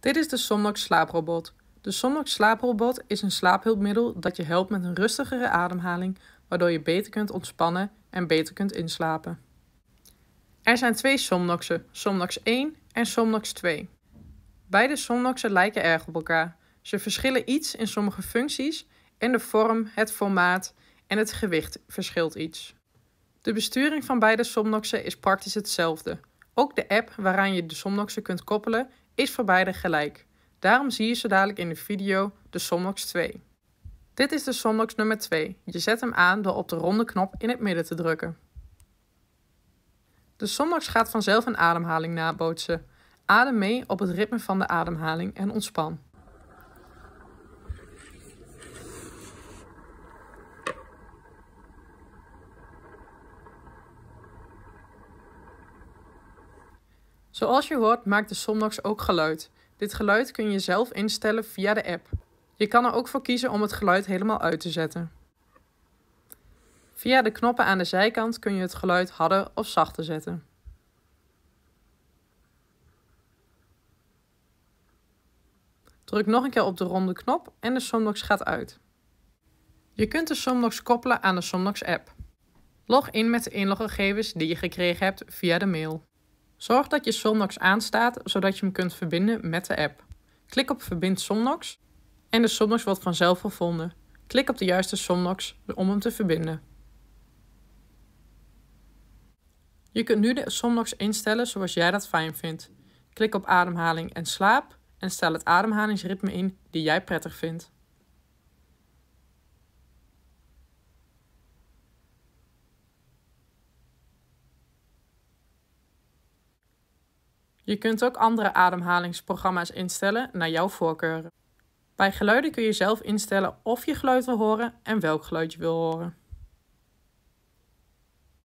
Dit is de Somnox slaaprobot. De Somnox slaaprobot is een slaaphulpmiddel dat je helpt met een rustigere ademhaling, waardoor je beter kunt ontspannen en beter kunt inslapen. Er zijn twee Somnoxen, Somnox 1 en Somnox 2. Beide Somnoxen lijken erg op elkaar. Ze verschillen iets in sommige functies en de vorm, het formaat en het gewicht verschilt iets. De besturing van beide Somnoxen is praktisch hetzelfde. Ook de app waaraan je de Somnoxen kunt koppelen is voor beide gelijk. Daarom zie je zo dadelijk in de video de Somnox 2. Dit is de Somnox nummer 2. Je zet hem aan door op de ronde knop in het midden te drukken. De Somnox gaat vanzelf een ademhaling nabootsen. Adem mee op het ritme van de ademhaling en ontspan. Zoals je hoort maakt de Somnox ook geluid. Dit geluid kun je zelf instellen via de app. Je kan er ook voor kiezen om het geluid helemaal uit te zetten. Via de knoppen aan de zijkant kun je het geluid harder of zachter zetten. Druk nog een keer op de ronde knop en de Somnox gaat uit. Je kunt de Somnox koppelen aan de Somnox app. Log in met de inloggegevens die je gekregen hebt via de mail. Zorg dat je Somnox aanstaat zodat je hem kunt verbinden met de app. Klik op Verbind Somnox en de Somnox wordt vanzelf gevonden. Klik op de juiste Somnox om hem te verbinden. Je kunt nu de Somnox instellen zoals jij dat fijn vindt. Klik op ademhaling en slaap en stel het ademhalingsritme in die jij prettig vindt. Je kunt ook andere ademhalingsprogramma's instellen naar jouw voorkeur. Bij geluiden kun je zelf instellen of je geluid wil horen en welk geluid je wil horen.